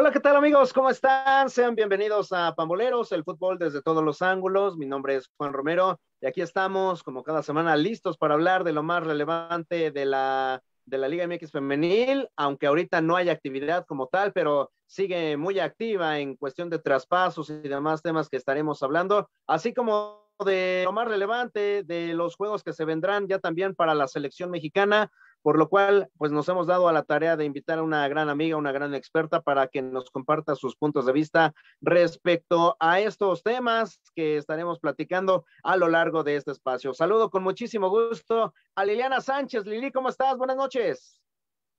Hola, ¿qué tal amigos? ¿Cómo están? Sean bienvenidos a Pamboleros, el fútbol desde todos los ángulos. Mi nombre es Juan Romero y aquí estamos, como cada semana, listos para hablar de lo más relevante de la, de la Liga MX femenil, aunque ahorita no hay actividad como tal, pero sigue muy activa en cuestión de traspasos y demás temas que estaremos hablando, así como de lo más relevante de los juegos que se vendrán ya también para la selección mexicana por lo cual pues nos hemos dado a la tarea de invitar a una gran amiga, una gran experta para que nos comparta sus puntos de vista respecto a estos temas que estaremos platicando a lo largo de este espacio. Saludo con muchísimo gusto a Liliana Sánchez. Lili, ¿cómo estás? Buenas noches.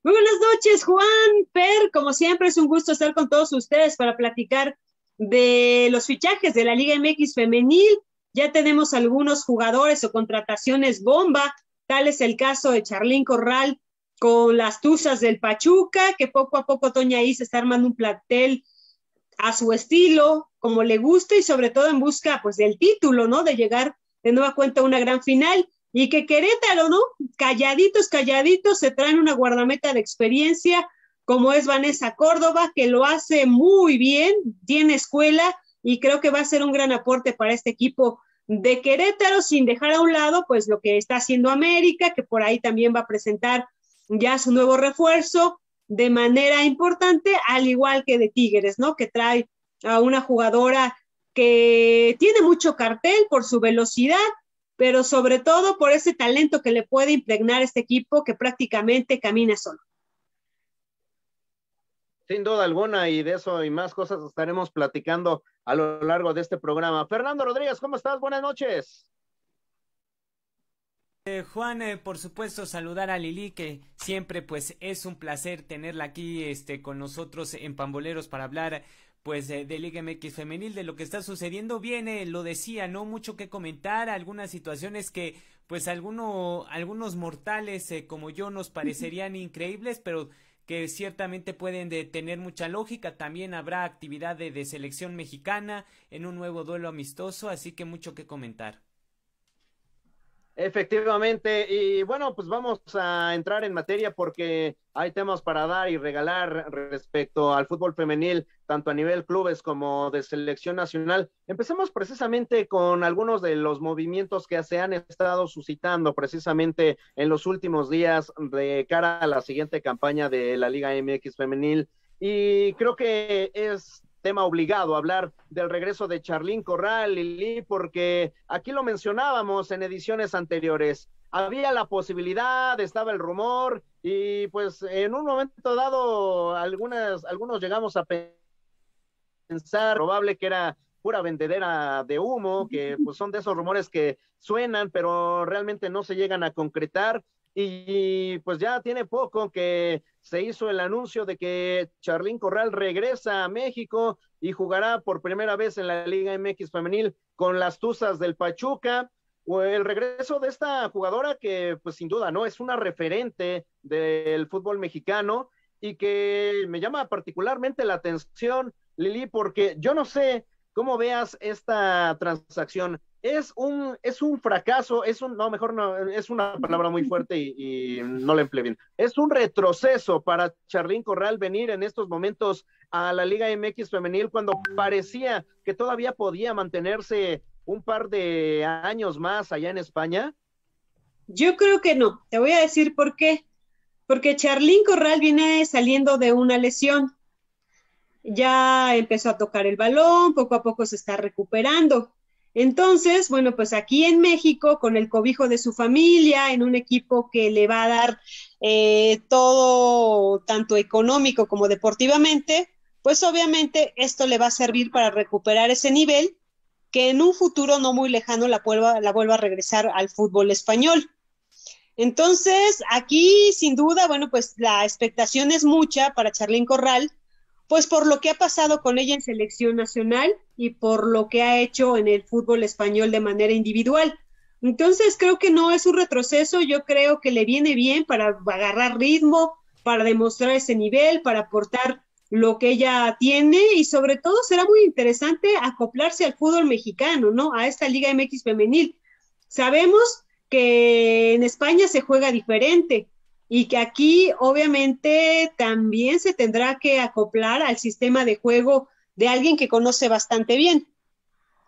Muy buenas noches, Juan, Per, como siempre es un gusto estar con todos ustedes para platicar de los fichajes de la Liga MX femenil. Ya tenemos algunos jugadores o contrataciones bomba es el caso de Charlín Corral con las Tuzas del Pachuca, que poco a poco Toña se está armando un plantel a su estilo, como le gusta y sobre todo en busca pues del título, ¿no? De llegar de nueva cuenta a una gran final y que Querétaro, ¿no? Calladitos, calladitos, se traen una guardameta de experiencia como es Vanessa Córdoba, que lo hace muy bien, tiene escuela y creo que va a ser un gran aporte para este equipo de Querétaro, sin dejar a un lado, pues lo que está haciendo América, que por ahí también va a presentar ya su nuevo refuerzo de manera importante, al igual que de Tigres, ¿no? Que trae a una jugadora que tiene mucho cartel por su velocidad, pero sobre todo por ese talento que le puede impregnar este equipo que prácticamente camina solo. Sin duda alguna, y de eso y más cosas estaremos platicando a lo largo de este programa. Fernando Rodríguez, ¿cómo estás? Buenas noches. Eh, Juan, eh, por supuesto, saludar a Lili, que siempre pues es un placer tenerla aquí este, con nosotros en Pamboleros para hablar pues de, Liga MX femenil, de lo que está sucediendo. Viene, lo decía, no mucho que comentar, algunas situaciones que pues alguno, algunos mortales eh, como yo nos parecerían increíbles, pero que ciertamente pueden de tener mucha lógica. También habrá actividad de, de selección mexicana en un nuevo duelo amistoso, así que mucho que comentar. Efectivamente, y bueno, pues vamos a entrar en materia porque hay temas para dar y regalar respecto al fútbol femenil, tanto a nivel clubes como de selección nacional. Empecemos precisamente con algunos de los movimientos que se han estado suscitando precisamente en los últimos días de cara a la siguiente campaña de la Liga MX femenil. Y creo que es tema obligado, hablar del regreso de Charlín Corral, Lili, porque aquí lo mencionábamos en ediciones anteriores. Había la posibilidad, estaba el rumor, y pues en un momento dado, algunas, algunos llegamos a pensar probable que era pura vendedera de humo, que pues son de esos rumores que suenan, pero realmente no se llegan a concretar y pues ya tiene poco que se hizo el anuncio de que Charlín Corral regresa a México y jugará por primera vez en la Liga MX femenil con las Tuzas del Pachuca. o El regreso de esta jugadora que pues sin duda no es una referente del fútbol mexicano y que me llama particularmente la atención, Lili, porque yo no sé cómo veas esta transacción es un, es un fracaso, es un, no, mejor no, es una palabra muy fuerte y, no la empleé bien. Es un retroceso para Charlín Corral venir en estos momentos a la Liga MX femenil cuando parecía que todavía podía mantenerse un par de años más allá en España. Yo creo que no, te voy a decir por qué. Porque Charlín Corral viene saliendo de una lesión. Ya empezó a tocar el balón, poco a poco se está recuperando entonces, bueno, pues aquí en México, con el cobijo de su familia, en un equipo que le va a dar eh, todo, tanto económico como deportivamente, pues obviamente esto le va a servir para recuperar ese nivel que en un futuro no muy lejano la vuelva, la vuelva a regresar al fútbol español. Entonces, aquí sin duda, bueno, pues la expectación es mucha para Charlín Corral, pues por lo que ha pasado con ella en selección nacional y por lo que ha hecho en el fútbol español de manera individual. Entonces creo que no es un retroceso, yo creo que le viene bien para agarrar ritmo, para demostrar ese nivel, para aportar lo que ella tiene y sobre todo será muy interesante acoplarse al fútbol mexicano, ¿no? A esta Liga MX femenil. Sabemos que en España se juega diferente, y que aquí obviamente también se tendrá que acoplar al sistema de juego de alguien que conoce bastante bien.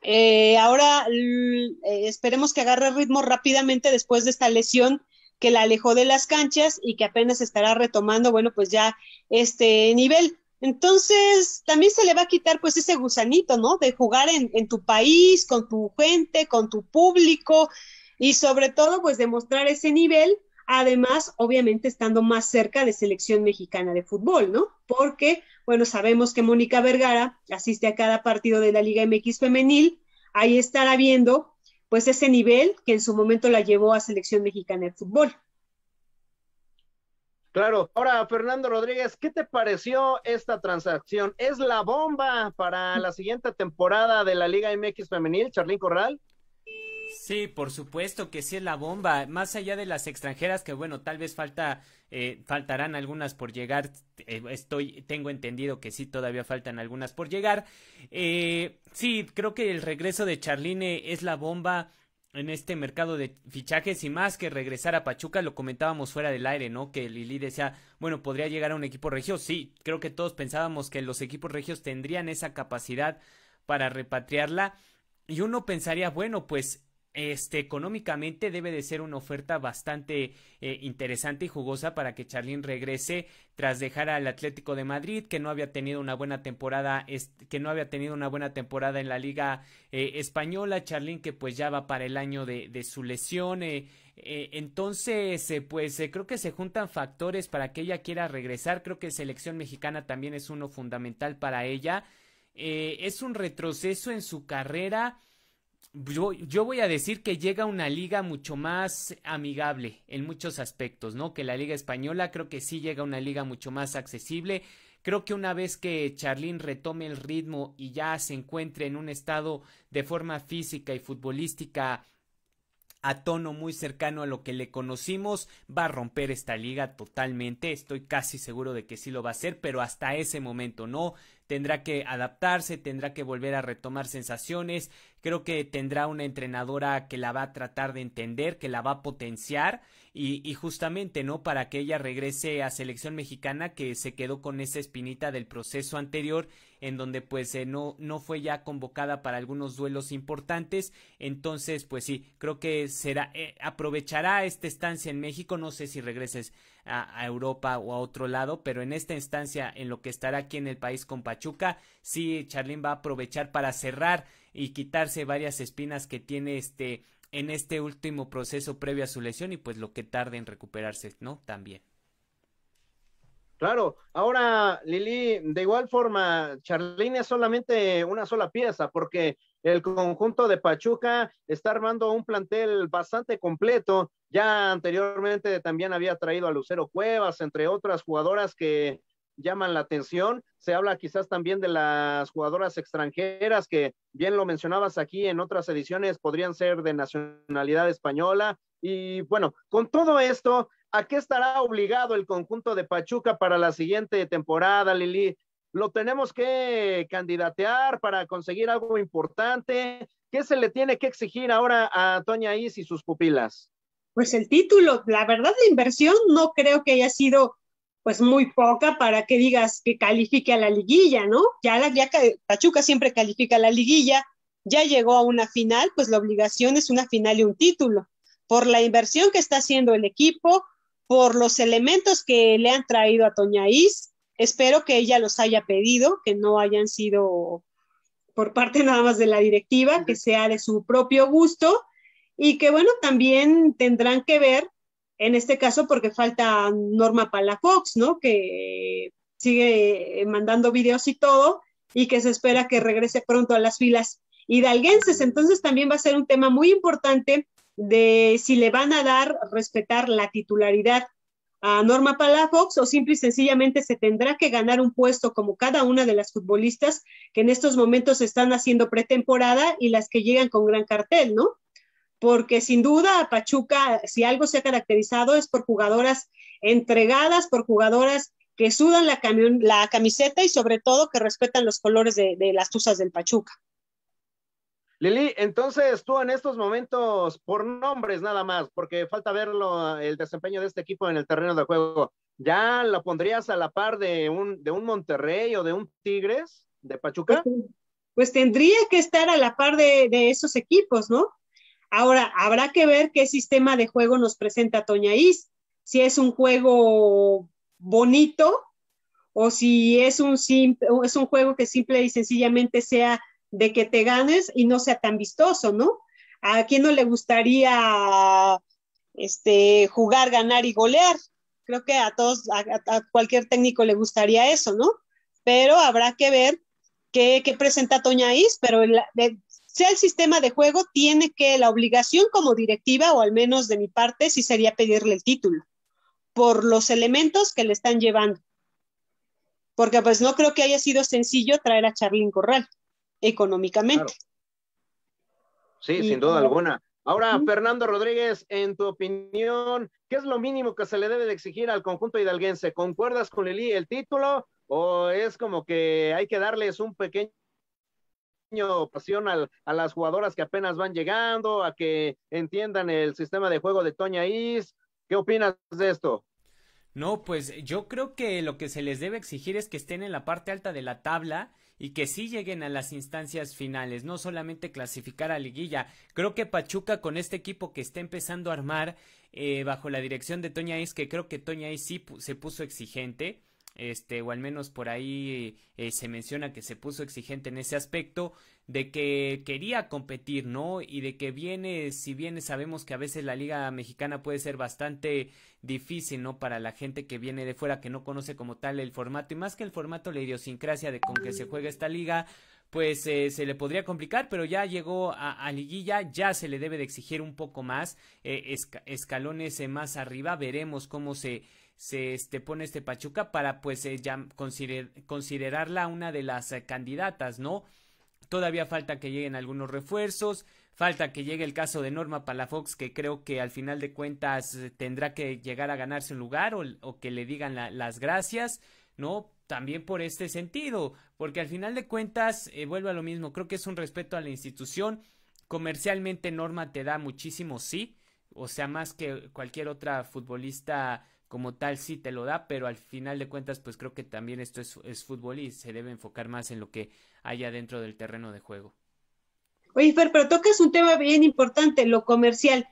Eh, ahora eh, esperemos que agarre ritmo rápidamente después de esta lesión que la alejó de las canchas y que apenas estará retomando, bueno, pues ya este nivel. Entonces, también se le va a quitar pues ese gusanito, ¿no? De jugar en, en tu país, con tu gente, con tu público y sobre todo pues demostrar ese nivel Además, obviamente, estando más cerca de selección mexicana de fútbol, ¿no? Porque, bueno, sabemos que Mónica Vergara asiste a cada partido de la Liga MX femenil, ahí estará viendo, pues, ese nivel que en su momento la llevó a selección mexicana de fútbol. Claro. Ahora, Fernando Rodríguez, ¿qué te pareció esta transacción? ¿Es la bomba para la siguiente temporada de la Liga MX femenil, Charlín Corral? Sí, por supuesto que sí es la bomba. Más allá de las extranjeras, que bueno, tal vez falta, eh, faltarán algunas por llegar. Eh, estoy, tengo entendido que sí, todavía faltan algunas por llegar. Eh, sí, creo que el regreso de Charline es la bomba en este mercado de fichajes y más que regresar a Pachuca, lo comentábamos fuera del aire, ¿no? Que Lili decía, bueno, podría llegar a un equipo regio. Sí, creo que todos pensábamos que los equipos regios tendrían esa capacidad para repatriarla. Y uno pensaría, bueno, pues este, económicamente debe de ser una oferta bastante eh, interesante y jugosa para que Charlín regrese tras dejar al Atlético de Madrid que no había tenido una buena temporada que no había tenido una buena temporada en la Liga eh, española Charlín que pues ya va para el año de, su lesión eh, entonces pues creo que se juntan factores para que ella quiera regresar creo que selección mexicana también es uno fundamental para ella es un retroceso en su carrera yo, voy a decir que llega una liga mucho más amigable en muchos aspectos, ¿no? Que la liga española, creo que sí llega una liga mucho más accesible. Creo que una vez que Charlín retome el ritmo y ya se encuentre en un estado de forma física y futbolística a tono muy cercano a lo que le conocimos, va a romper esta liga totalmente, estoy casi seguro de que sí lo va a hacer, pero hasta ese momento no, tendrá que adaptarse, tendrá que volver a retomar sensaciones, creo que tendrá una entrenadora que la va a tratar de entender, que la va a potenciar y, y justamente, ¿no? Para que ella regrese a selección mexicana que se quedó con esa espinita del proceso anterior en donde pues eh, no, no fue ya convocada para algunos duelos importantes. Entonces, pues sí, creo que será, eh, aprovechará esta estancia en México, no sé si regreses a, Europa o a otro lado, pero en esta instancia, en lo que estará aquí en el país con Pachuca, sí, Charlín va a aprovechar para cerrar y quitarse varias espinas que tiene este en este último proceso previo a su lesión y pues lo que tarde en recuperarse, ¿no? También. Claro, ahora Lili, de igual forma, Charlene es solamente una sola pieza porque el conjunto de Pachuca está armando un plantel bastante completo. Ya anteriormente también había traído a Lucero Cuevas, entre otras jugadoras que llaman la atención. Se habla quizás también de las jugadoras extranjeras que bien lo mencionabas aquí en otras ediciones, podrían ser de nacionalidad española. Y bueno, con todo esto, ¿a qué estará obligado el conjunto de Pachuca para la siguiente temporada, Lili? ¿Lo tenemos que candidatear para conseguir algo importante? ¿Qué se le tiene que exigir ahora a Toña Is y sus pupilas? Pues el título, la verdad, la inversión no creo que haya sido pues muy poca para que digas que califique a la liguilla, ¿no? Ya, la, ya Pachuca siempre califica a la liguilla, ya llegó a una final, pues la obligación es una final y un título. Por la inversión que está haciendo el equipo, por los elementos que le han traído a Toña Is, espero que ella los haya pedido, que no hayan sido por parte nada más de la directiva, que sea de su propio gusto y que bueno, también tendrán que ver en este caso porque falta Norma Palafox, ¿no? Que sigue eh, mandando videos y todo, y que se espera que regrese pronto a las filas hidalguenses. Entonces también va a ser un tema muy importante de si le van a dar respetar la titularidad a Norma Palafox o simple y sencillamente se tendrá que ganar un puesto como cada una de las futbolistas que en estos momentos están haciendo pretemporada y las que llegan con gran cartel, ¿no? porque sin duda Pachuca, si algo se ha caracterizado, es por jugadoras entregadas, por jugadoras que sudan la, la camiseta y sobre todo que respetan los colores de, las tuzas del Pachuca. Lili, entonces tú en estos momentos, por nombres nada más, porque falta verlo el desempeño de este equipo en el terreno de juego, ¿ya lo pondrías a la par de un, Monterrey o de un Tigres de Pachuca? Pues, pues tendría que estar a la par de esos equipos, ¿no? Ahora, habrá que ver qué sistema de juego nos presenta Toña Is, si es un juego bonito o si es un, es un juego que simple y sencillamente sea de que te ganes y no sea tan vistoso, ¿no? ¿A quién no le gustaría este, jugar, ganar y golear? Creo que a todos, a, cualquier técnico le gustaría eso, ¿no? Pero habrá que ver qué, presenta Toña Is, pero sea el sistema de juego, tiene que la obligación como directiva, o al menos de mi parte, sí sería pedirle el título por los elementos que le están llevando. Porque pues no creo que haya sido sencillo traer a Charlín Corral económicamente. Sí, sin duda alguna. Ahora, Fernando Rodríguez, en tu opinión, ¿qué es lo mínimo que se le debe de exigir al conjunto hidalguense? ¿Concuerdas con Lili el título o es como que hay que darles un pequeño pasión a las jugadoras que apenas van llegando, a que entiendan el sistema de juego de Toña Is. ¿Qué opinas de esto? No, pues yo creo que lo que se les debe exigir es que estén en la parte alta de la tabla y que sí lleguen a las instancias finales, no solamente clasificar a liguilla. Creo que Pachuca con este equipo que está empezando a armar eh, bajo la dirección de Toña Is, que creo que Toña Is sí se puso exigente este o al menos por ahí eh, se menciona que se puso exigente en ese aspecto de que quería competir no y de que viene si bien sabemos que a veces la liga mexicana puede ser bastante difícil no para la gente que viene de fuera que no conoce como tal el formato y más que el formato la idiosincrasia de con que se juega esta liga pues eh, se le podría complicar, pero ya llegó a, liguilla, ya se le debe de exigir un poco más, eh, escalones más arriba, veremos cómo se, se este, pone este Pachuca para pues eh, ya considerarla una de las eh, candidatas, ¿no? Todavía falta que lleguen algunos refuerzos, falta que llegue el caso de Norma Palafox, que creo que al final de cuentas eh, tendrá que llegar a ganarse un lugar o, que le digan las gracias, ¿no? También por este sentido, porque al final de cuentas, vuelvo a lo mismo, creo que es un respeto a la institución. Comercialmente Norma te da muchísimo sí, o sea, más que cualquier otra futbolista como tal sí te lo da, pero al final de cuentas pues creo que también esto es, fútbol y se debe enfocar más en lo que haya dentro del terreno de juego. Oye, Fer, pero tocas un tema bien importante, lo comercial.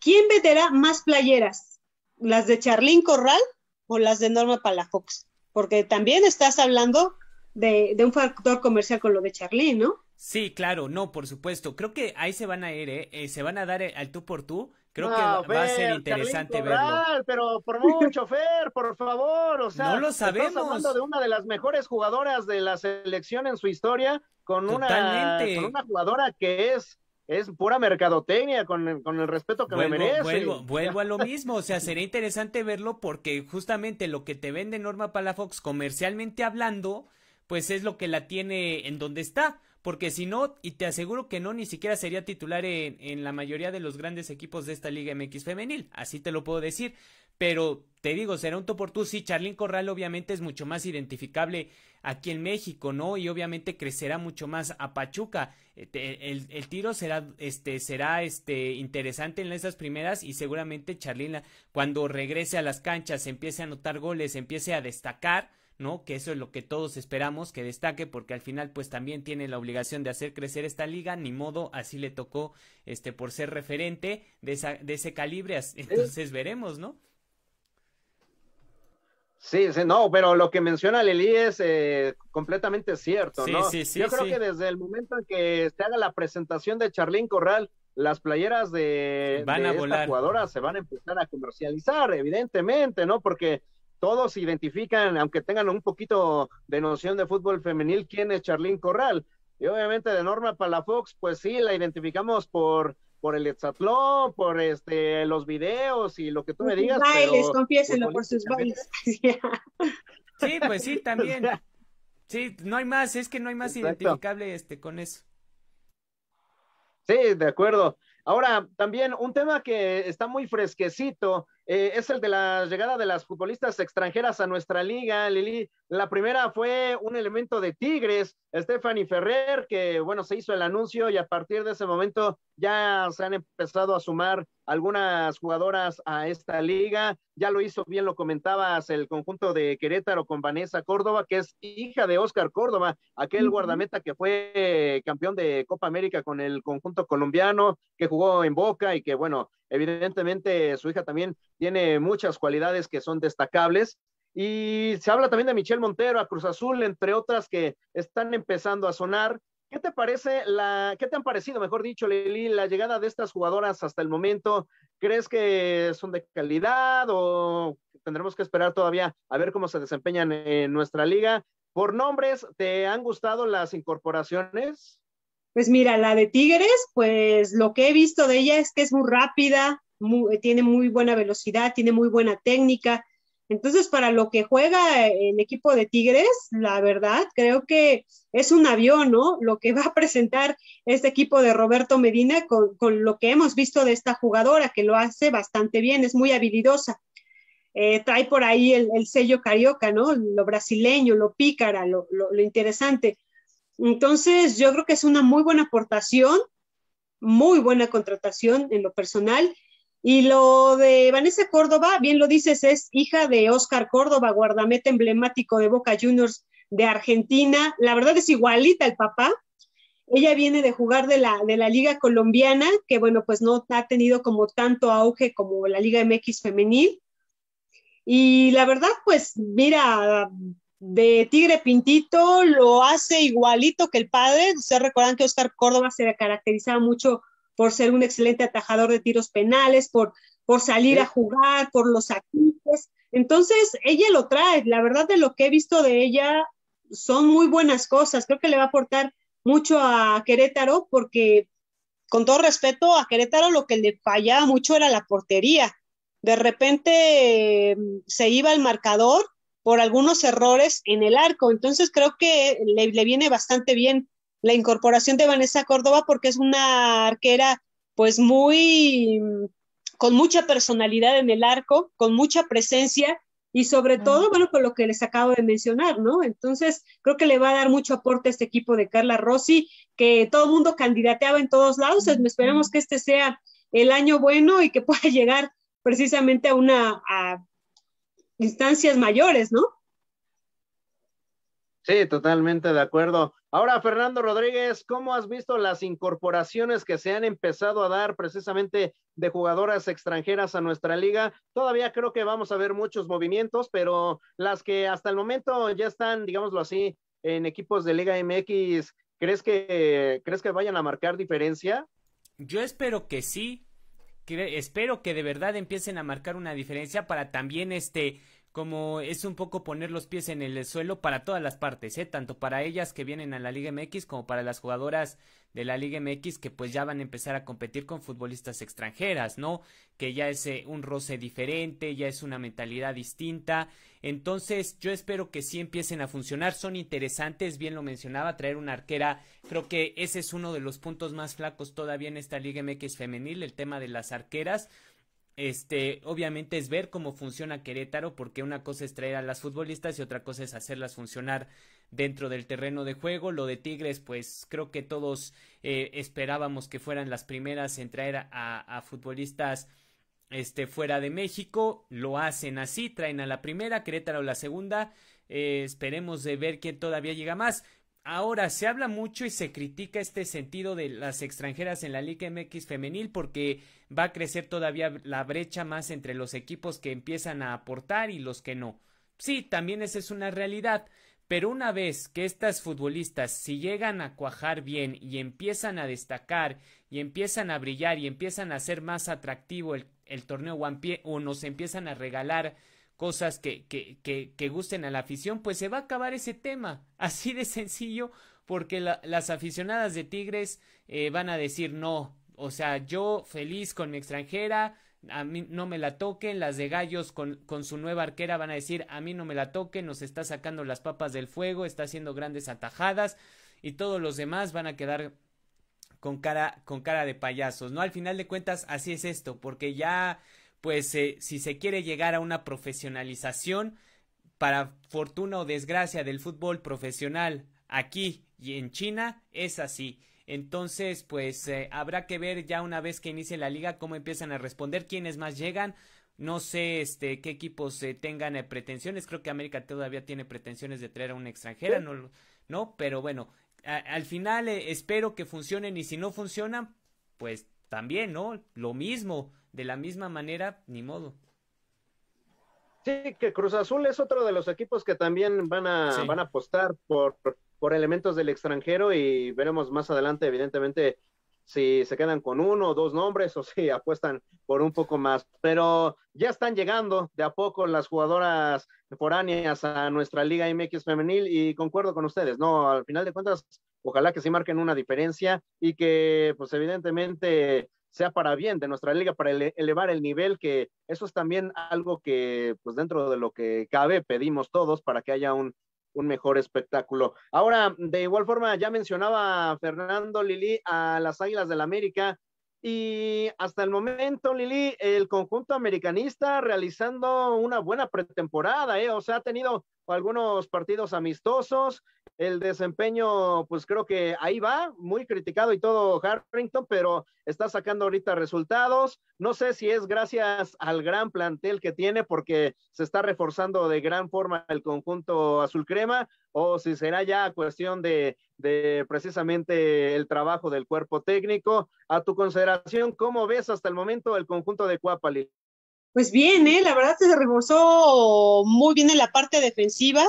¿Quién venderá más playeras? ¿Las de Charlín Corral o las de Norma Palafox? Porque también estás hablando de, un factor comercial con lo de Charlín, ¿no? Sí, claro, no, por supuesto. Creo que ahí se van a ir, ¿eh? Eh, se van a dar eh, al tú por tú Creo que va a ser interesante verlo. pero por mucho, Fer, por favor, o sea, no lo sabemos. hablando de una de las mejores jugadoras de la selección en su historia, con, una, con una jugadora que es es pura mercadotecnia con, con el, respeto que merece. Vuelvo, vuelvo, a lo mismo, o sea, sería interesante verlo porque justamente lo que te vende Norma Palafox comercialmente hablando, pues es lo que la tiene en donde está porque si no, y te aseguro que no, ni siquiera sería titular en, la mayoría de los grandes equipos de esta Liga MX femenil, así te lo puedo decir, pero te digo, será un topo por tú, sí, Charlín Corral obviamente es mucho más identificable aquí en México, ¿no? Y obviamente crecerá mucho más a Pachuca, eh, el, tiro será, este, será, este, interesante en esas primeras y seguramente Charlín cuando regrese a las canchas, empiece a anotar goles, empiece a destacar, ¿no? Que eso es lo que todos esperamos que destaque porque al final pues también tiene la obligación de hacer crecer esta liga, ni modo, así le tocó este por ser referente de, de ese calibre, entonces veremos, ¿no? Sí, sí, no, pero lo que menciona Lili es eh, completamente cierto, ¿no? Sí, Yo creo que desde el momento en que se haga la presentación de Charlín Corral, las playeras de, van se van a empezar a comercializar, evidentemente, ¿no? Porque todos identifican, aunque tengan un poquito de noción de fútbol femenil, quién es Charlín Corral. Y obviamente de Norma Palafox, pues sí, la identificamos por por el hexatlón, por este los videos y lo que tú me digas. Bailes, les confiéselo por sus bailes. sí, pues sí, también. Sí, no hay más, es que no hay más identificable este con eso. Sí, de acuerdo. Ahora, también un tema que está muy fresquecito eh, es el de la llegada de las futbolistas extranjeras a nuestra liga, Lili. La primera fue un elemento de Tigres, Stephanie Ferrer, que bueno, se hizo el anuncio y a partir de ese momento ya se han empezado a sumar algunas jugadoras a esta liga. Ya lo hizo bien, lo comentabas, el conjunto de Querétaro con Vanessa Córdoba, que es hija de Oscar Córdoba, aquel guardameta que fue campeón de Copa América con el conjunto colombiano, que jugó en Boca y que bueno, Evidentemente, su hija también tiene muchas cualidades que son destacables. Y se habla también de Michelle Montero, a Cruz Azul, entre otras que están empezando a sonar. ¿Qué te parece la, qué te han parecido, mejor dicho, Lili, la llegada de estas jugadoras hasta el momento? ¿Crees que son de calidad o tendremos que esperar todavía a ver cómo se desempeñan en nuestra liga? Por nombres, ¿te han gustado las incorporaciones? Pues mira, la de Tigres, pues lo que he visto de ella es que es muy rápida, tiene muy buena velocidad, tiene muy buena técnica. Entonces, para lo que juega eh, el equipo de Tigres, la verdad, creo que es un avión, ¿no? Lo que va a presentar este equipo de Roberto Medina con, lo que hemos visto de esta jugadora, que lo hace bastante bien, es muy habilidosa. Eh, trae por ahí el, sello carioca, ¿no? Lo brasileño, lo pícara, lo interesante. Entonces, yo creo que es una muy buena aportación, muy buena contratación en lo personal. Y lo de Vanessa Córdoba, bien lo dices, es hija de Oscar Córdoba, guardameta emblemático de Boca Juniors de Argentina. La verdad es igualita el papá. Ella viene de jugar de la, de la Liga Colombiana, que bueno, pues no ha tenido como tanto auge como la Liga MX femenil. Y la verdad, pues mira, de Tigre Pintito lo hace igualito que el padre. Ustedes recuerdan que Oscar Córdoba se caracterizaba mucho por ser un excelente atajador de tiros penales, por, por salir a jugar, por los aquiles. Entonces, ella lo trae. La verdad de lo que he visto de ella son muy buenas cosas. Creo que le va a aportar mucho a Querétaro porque, con todo respeto, a Querétaro lo que le fallaba mucho era la portería. De repente se iba el marcador por algunos errores en el arco. Entonces creo que le, viene bastante bien la incorporación de Vanessa Córdoba porque es una arquera pues muy con mucha personalidad en el arco, con mucha presencia y sobre todo, bueno, con lo que les acabo de mencionar, ¿no? Entonces, creo que le va a dar mucho aporte a este equipo de Carla Rossi, que todo el mundo candidateaba en todos lados, esperamos esperemos que este sea el año bueno y que pueda llegar precisamente a una, instancias mayores, ¿no? Sí, totalmente de acuerdo. Ahora, Fernando Rodríguez, ¿cómo has visto las incorporaciones que se han empezado a dar precisamente de jugadoras extranjeras a nuestra liga? Todavía creo que vamos a ver muchos movimientos, pero las que hasta el momento ya están, digámoslo así, en equipos de Liga MX, ¿crees que, ¿crees que vayan a marcar diferencia? Yo espero que sí, espero que de verdad empiecen a marcar una diferencia para también este como es un poco poner los pies en el suelo para todas las partes, ¿eh? tanto para ellas que vienen a la Liga MX como para las jugadoras de la Liga MX que pues ya van a empezar a competir con futbolistas extranjeras, ¿no? Que ya es eh, un roce diferente, ya es una mentalidad distinta. Entonces yo espero que sí empiecen a funcionar, son interesantes, bien lo mencionaba, traer una arquera, creo que ese es uno de los puntos más flacos todavía en esta Liga MX femenil, el tema de las arqueras este, obviamente es ver cómo funciona Querétaro, porque una cosa es traer a las futbolistas y otra cosa es hacerlas funcionar dentro del terreno de juego. Lo de Tigres, pues creo que todos eh, esperábamos que fueran las primeras en traer a, futbolistas este, fuera de México. Lo hacen así, traen a la primera, Querétaro la segunda. Eh, esperemos de ver quién todavía llega más. Ahora, se habla mucho y se critica este sentido de las extranjeras en la Liga MX femenil porque va a crecer todavía la brecha más entre los equipos que empiezan a aportar y los que no. Sí, también esa es una realidad, pero una vez que estas futbolistas si llegan a cuajar bien y empiezan a destacar y empiezan a brillar y empiezan a ser más atractivo el, torneo One Piece o nos empiezan a regalar cosas que, que, que, gusten a la afición, pues se va a acabar ese tema. Así de sencillo, porque las aficionadas de Tigres eh, van a decir no. O sea, yo feliz con mi extranjera, a mí no me la toquen, las de Gallos con, con, su nueva arquera van a decir, a mí no me la toquen, nos está sacando las papas del fuego, está haciendo grandes atajadas y todos los demás van a quedar con cara, con cara de payasos, ¿no? Al final de cuentas, así es esto, porque ya pues eh, si se quiere llegar a una profesionalización, para fortuna o desgracia del fútbol profesional aquí y en China, es así. Entonces, pues eh, habrá que ver ya una vez que inicie la liga cómo empiezan a responder, quiénes más llegan. No sé este, qué equipos se eh, tengan pretensiones. Creo que América todavía tiene pretensiones de traer a una extranjera, no, no pero bueno, al final espero que funcionen y si no funcionan, pues también, ¿no? Lo mismo de la misma manera, ni modo. Sí, que Cruz Azul es otro de los equipos que también van a, van a apostar por, por elementos del extranjero y veremos más adelante, evidentemente, si se quedan con uno o dos nombres o si apuestan por un poco más. Pero ya están llegando de a poco las jugadoras foráneas a nuestra Liga MX femenil y concuerdo con ustedes, ¿no? Al final de cuentas, ojalá que sí marquen una diferencia y que pues evidentemente sea para bien de nuestra liga, para elevar el nivel, que eso es también algo que, pues dentro de lo que cabe, pedimos todos para que haya un, mejor espectáculo. Ahora, de igual forma, ya mencionaba Fernando Lili a las Águilas del América y hasta el momento, Lili, el conjunto americanista realizando una buena pretemporada, ¿eh? o sea, ha tenido algunos partidos amistosos, el desempeño, pues creo que ahí va, muy criticado y todo Harrington, pero está sacando ahorita resultados. No sé si es gracias al gran plantel que tiene, porque se está reforzando de gran forma el conjunto azul crema, o si será ya cuestión de, precisamente el trabajo del cuerpo técnico. A tu consideración, ¿cómo ves hasta el momento el conjunto de Cuapali? Pues bien, ¿eh? la verdad se reforzó muy bien en la parte defensiva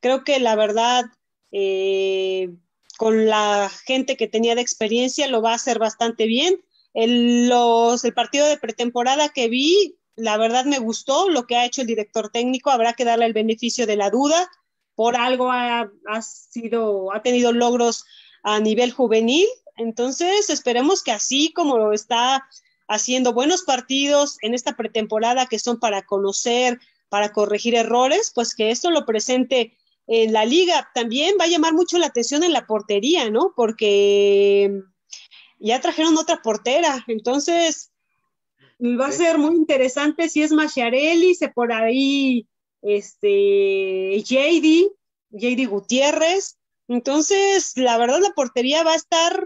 creo que la verdad eh, con la gente que tenía de experiencia, lo va a hacer bastante bien. El, los, el partido de pretemporada que vi, la verdad me gustó lo que ha hecho el director técnico, habrá que darle el beneficio de la duda, por algo ha, sido, ha tenido logros a nivel juvenil, entonces esperemos que así como está haciendo buenos partidos en esta pretemporada que son para conocer, para corregir errores, pues que esto lo presente en la liga. También va a llamar mucho la atención en la portería, ¿no? Porque em, ya trajeron otra portera, entonces mm, va a ser muy interesante si es Machiarelli, se por ahí este JD, JD Gutiérrez. Entonces, la verdad la portería va a estar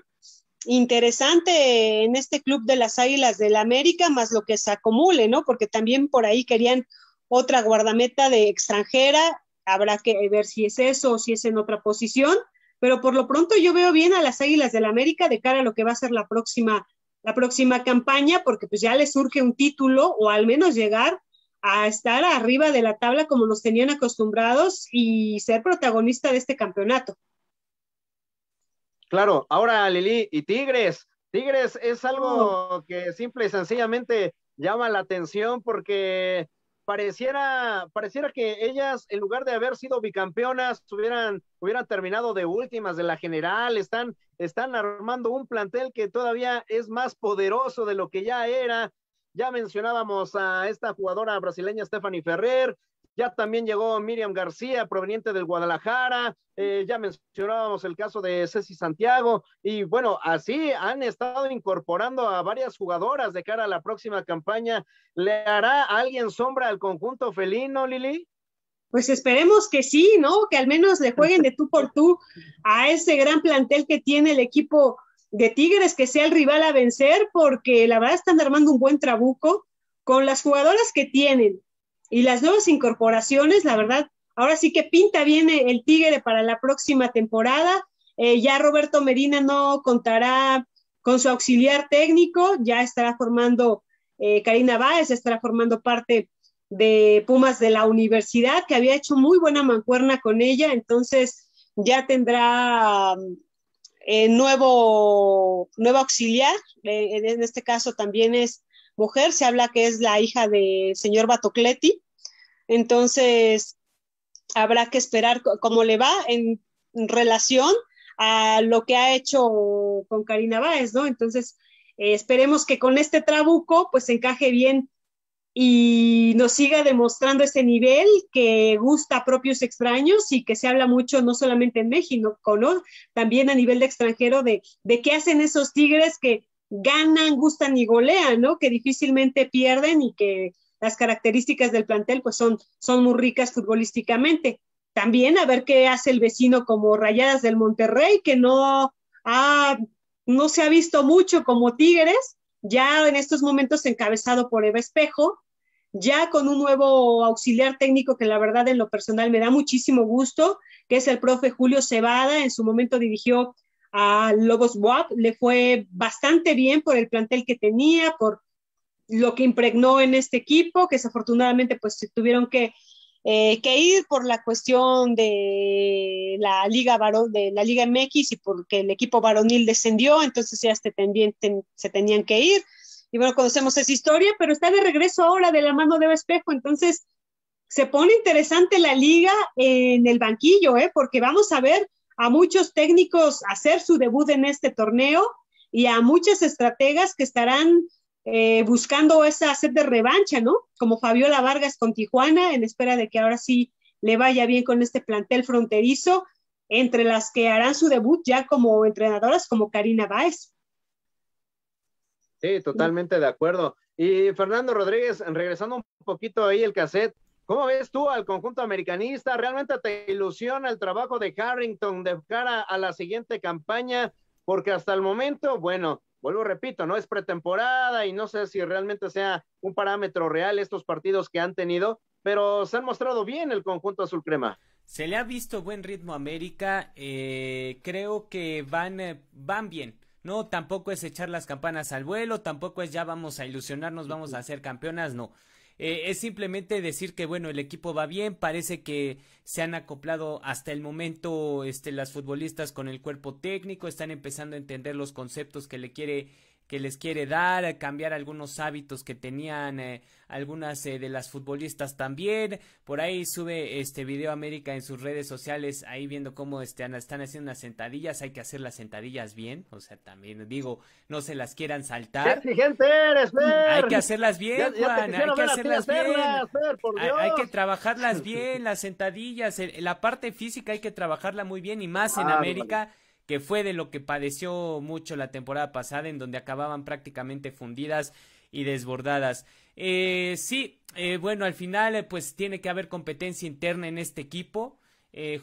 interesante en este club de las Águilas del la América, más lo que se acumule, ¿no? Porque también por ahí querían otra guardameta de extranjera habrá que ver si es eso o si es en otra posición, pero por lo pronto yo veo bien a las Águilas del la América de cara a lo que va a ser la próxima, la próxima campaña, porque pues ya les surge un título o al menos llegar a estar arriba de la tabla como nos tenían acostumbrados y ser protagonista de este campeonato. Claro, ahora Lili y Tigres. Tigres es algo oh. que simple y sencillamente llama la atención porque pareciera, pareciera que ellas, en lugar de haber sido bicampeonas, hubieran, hubieran terminado de últimas de la general, están, están armando un plantel que todavía es más poderoso de lo que ya era. Ya mencionábamos a esta jugadora brasileña Stephanie Ferrer, ya también llegó Miriam García, proveniente del Guadalajara. Eh, ya mencionábamos el caso de Ceci Santiago. Y bueno, así han estado incorporando a varias jugadoras de cara a la próxima campaña. ¿Le hará alguien sombra al conjunto felino, Lili? Pues esperemos que sí, ¿no? Que al menos le jueguen de tú por tú a ese gran plantel que tiene el equipo de Tigres, que sea el rival a vencer, porque la verdad están armando un buen trabuco con las jugadoras que tienen, y las nuevas incorporaciones, la verdad, ahora sí que pinta bien el Tigre para la próxima temporada. Eh, ya Roberto Medina no contará con su auxiliar técnico, ya estará formando eh, Karina Báez, estará formando parte de Pumas de la universidad, que había hecho muy buena mancuerna con ella, entonces ya tendrá eh, nuevo, nuevo auxiliar, en este caso también es mujer, se habla que es la hija del señor Batocleti, entonces, habrá que esperar cómo le va en relación a lo que ha hecho con Karina Báez, ¿no? Entonces, eh, esperemos que con este trabuco pues encaje bien y nos siga demostrando ese nivel que gusta a propios extraños y que se habla mucho no solamente en México, ¿no? también a nivel de extranjero de, de qué hacen esos tigres que ganan, gustan y golean, ¿no? Que difícilmente pierden y que las características del plantel pues son, son muy ricas futbolísticamente. También a ver qué hace el vecino como Rayadas del Monterrey, que no, ha, no se ha visto mucho como Tigres, ya en estos momentos encabezado por Eva Espejo, ya con un nuevo auxiliar técnico que la verdad en lo personal me da muchísimo gusto, que es el profe Julio Cebada, en su momento dirigió a Lobos WAP, le fue bastante bien por el plantel que tenía, por lo que impregnó en este equipo, que desafortunadamente pues tuvieron que, eh, que ir por la cuestión de la Liga varón, de la Liga MX y porque el equipo varonil descendió, entonces ya se, se tenían que ir. Y bueno, conocemos esa historia, pero está de regreso ahora de la mano de Espejo, entonces se pone interesante la liga en el banquillo, ¿eh? porque vamos a ver a muchos técnicos hacer su debut en este torneo y a muchas estrategas que estarán eh, buscando esa sed de revancha, ¿no? Como Fabiola Vargas con Tijuana, en espera de que ahora sí le vaya bien con este plantel fronterizo, entre las que harán su debut ya como entrenadoras, como Karina Báez. Sí, totalmente de acuerdo. Y Fernando Rodríguez, regresando un poquito ahí el cassette, ¿cómo ves tú al conjunto americanista? ¿Realmente te ilusiona el trabajo de Harrington de cara a la siguiente campaña? Porque hasta el momento, bueno, vuelvo, repito, no es pretemporada y no sé si realmente sea un parámetro real estos partidos que han tenido, pero se han mostrado bien el conjunto azul crema. Se le ha visto buen ritmo a América, eh, creo que van, eh, van bien. No, tampoco es echar las campanas al vuelo, tampoco es ya vamos a ilusionarnos, vamos a ser campeonas, no. Eh, es simplemente decir que bueno, el equipo va bien, parece que se han acoplado hasta el momento este, las futbolistas con el cuerpo técnico, están empezando a entender los conceptos que le quiere que les quiere dar, eh, cambiar algunos hábitos que tenían eh, algunas eh, de las futbolistas también. Por ahí sube este video América en sus redes sociales, ahí viendo cómo este, están haciendo unas sentadillas, hay que hacer las sentadillas bien, o sea, también digo, no se las quieran saltar. eres, mm, Hay que hacerlas bien, hay que hacerlas bien. Hay, que trabajarlas bien, las sentadillas, la parte física hay que trabajarla muy bien y más en América que fue de lo que padeció mucho la temporada pasada, en donde acababan prácticamente fundidas y desbordadas. Eh, sí, eh, bueno, al final eh, pues tiene que haber competencia interna en este equipo.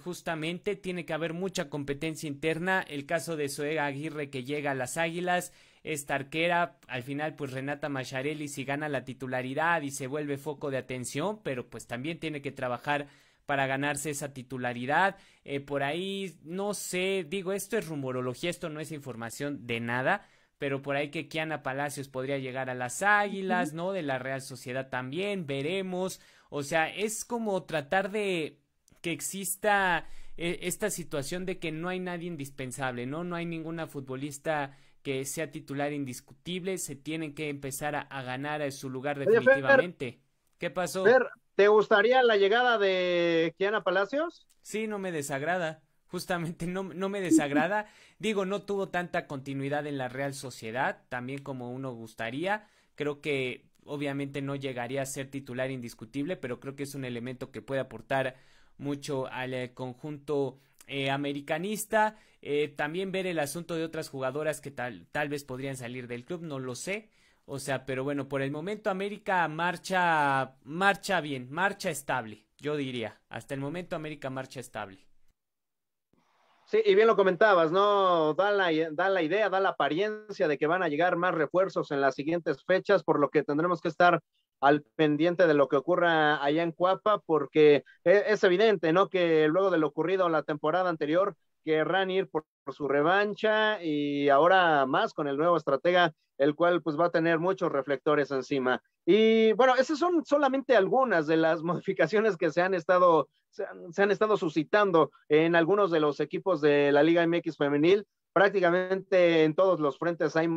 justamente tiene que haber mucha competencia interna. El caso de Suega Aguirre que llega a las Águilas, esta arquera, al final pues Renata Macharelli si gana la titularidad y se vuelve foco de atención, pero pues también tiene que trabajar para ganarse esa titularidad. Eh, por ahí, no sé, digo, esto es rumorología, esto no es información de nada, pero por ahí que Kiana Palacios podría llegar a las Águilas, ¿no? De la Real Sociedad también, veremos. O sea, es como tratar de que exista e, esta situación de que no hay nadie indispensable, ¿no? No hay ninguna futbolista que sea titular indiscutible, se tienen que empezar a, ganar a su lugar definitivamente. ¿Qué pasó? ¿Te gustaría la llegada de Kiana Palacios? Sí, no me desagrada. Justamente no, no me desagrada. Digo, no tuvo tanta continuidad en la Real Sociedad, también como uno gustaría. Creo que obviamente no llegaría a ser titular indiscutible, pero creo que es un elemento que puede aportar mucho al eh, conjunto eh, americanista. Eh, también ver el asunto de otras jugadoras que tal, tal vez podrían salir del club, no lo sé. O sea, pero bueno, por el momento América marcha, marcha bien, marcha estable, yo diría. Hasta el momento América marcha estable. Sí, y bien lo comentabas, ¿no? Da la, da la idea, da la apariencia de que van a llegar más refuerzos en las siguientes fechas, por lo que tendremos que estar al pendiente de lo que ocurra allá en Cuapa, porque e, es, evidente, ¿no? Que luego de lo ocurrido la temporada anterior, querrán ir por, por su revancha y ahora más con el nuevo estratega el cual pues va a tener muchos reflectores encima. Y bueno, esas son solamente algunas de las modificaciones que se han estado, se han, estado suscitando en algunos de los equipos de la Liga MX femenil. Prácticamente en todos los frentes hay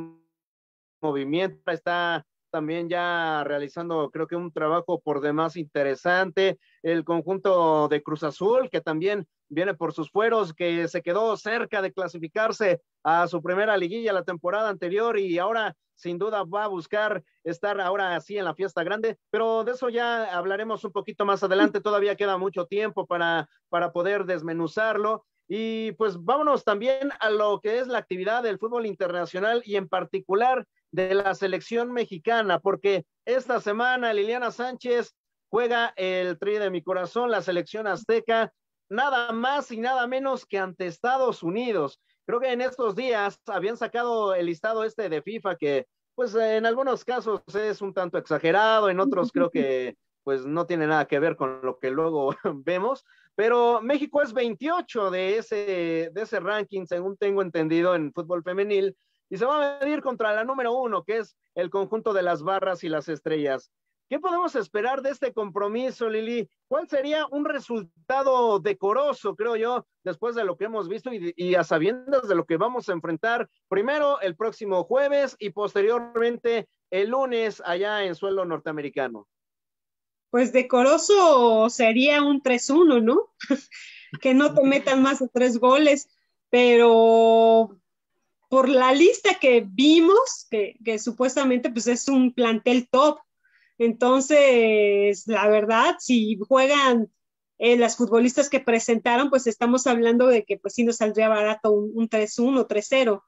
movimiento, está también ya realizando creo que un trabajo por demás interesante, el conjunto de Cruz Azul que también viene por sus fueros, que se quedó cerca de clasificarse a su primera liguilla la temporada anterior y ahora sin duda va a buscar estar ahora así en la fiesta grande, pero de eso ya hablaremos un poquito más adelante, todavía queda mucho tiempo para, para poder desmenuzarlo. Y pues vámonos también a lo que es la actividad del fútbol internacional y en particular de la selección mexicana, porque esta semana Liliana Sánchez juega el tri de mi corazón, la selección azteca nada más y nada menos que ante Estados Unidos. Creo que en estos días habían sacado el listado este de FIFA que pues en algunos casos es un tanto exagerado, en otros creo que pues no tiene nada que ver con lo que luego vemos, pero México es 28 de ese, de ese ranking, según tengo entendido, en fútbol femenil, y se va a medir contra la número uno, que es el conjunto de las barras y las estrellas. ¿Qué podemos esperar de este compromiso, Lili? ¿Cuál sería un resultado decoroso, creo yo, después de lo que hemos visto y, a sabiendas de lo que vamos a enfrentar primero el próximo jueves y posteriormente el lunes allá en suelo norteamericano? Pues decoroso sería un 3-1, ¿no? que no te metan más de tres goles, pero por la lista que vimos, que, supuestamente pues es un plantel top, entonces, la verdad, si juegan eh, las futbolistas que presentaron, pues estamos hablando de que pues sí nos saldría barato un, 3-1, 3-0,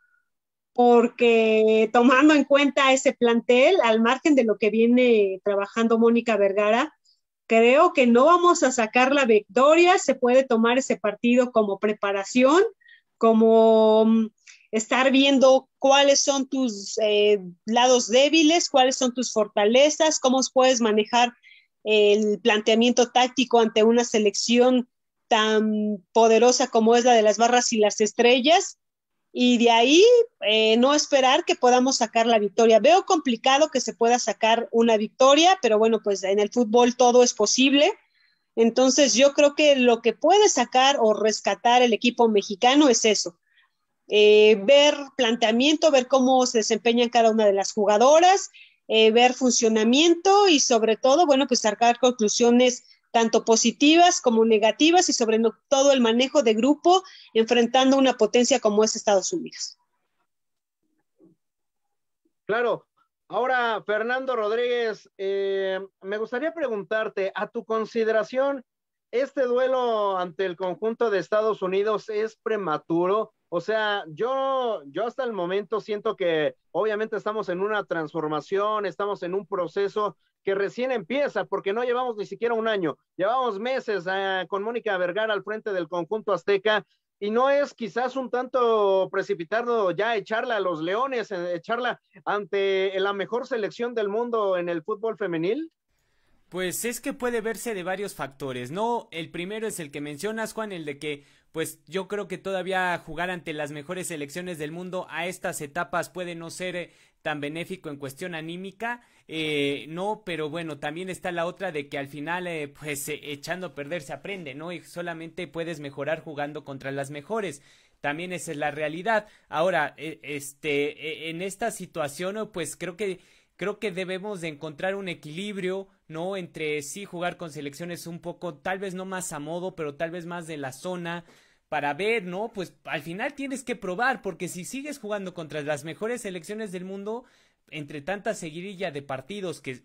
porque tomando en cuenta ese plantel, al margen de lo que viene trabajando Mónica Vergara, creo que no vamos a sacar la victoria, se puede tomar ese partido como preparación, como mm, estar viendo cuáles son tus eh, lados débiles, cuáles son tus fortalezas, cómo puedes manejar el planteamiento táctico ante una selección tan poderosa como es la de las barras y las estrellas. Y de ahí eh, no esperar que podamos sacar la victoria. Veo complicado que se pueda sacar una victoria, pero bueno, pues en el fútbol todo es posible. Entonces yo creo que lo que puede sacar o rescatar el equipo mexicano es eso, eh, ver planteamiento, ver cómo se desempeña cada una de las jugadoras, eh, ver funcionamiento y sobre todo, bueno, pues sacar conclusiones tanto positivas como negativas y sobre todo el manejo de grupo enfrentando una potencia como es Estados Unidos. Claro. Ahora, Fernando Rodríguez, eh, me gustaría preguntarte, a tu consideración, ¿este duelo ante el conjunto de Estados Unidos es prematuro? O sea, yo, yo hasta el momento siento que obviamente estamos en una transformación, estamos en un proceso que recién empieza, porque no llevamos ni siquiera un año, llevamos meses ah, con Mónica Vergara al frente del conjunto azteca y no es quizás un tanto precipitado ya echarla a los leones, eh, echarla ante la mejor selección del mundo en el fútbol femenil. Pues es que puede verse de varios factores, ¿no? El primero es el que mencionas, Juan, el de que pues yo creo que todavía jugar ante las mejores selecciones del mundo a estas etapas puede no ser eh, tan benéfico en cuestión anímica, eh, no, pero bueno, también está la otra de que al final, eh, pues echando a perder se aprende, ¿no? Y solamente puedes mejorar jugando contra las mejores. También esa es la realidad. Ahora, este, e, en esta situación, oh, pues creo que creo que debemos de encontrar un equilibrio, ¿no? Entre sí jugar con selecciones un poco, tal vez no más a modo, pero tal vez más de la zona, para ver, ¿no? Pues al final tienes que probar, porque si sigues jugando contra las mejores selecciones del mundo, entre tanta seguidilla de partidos que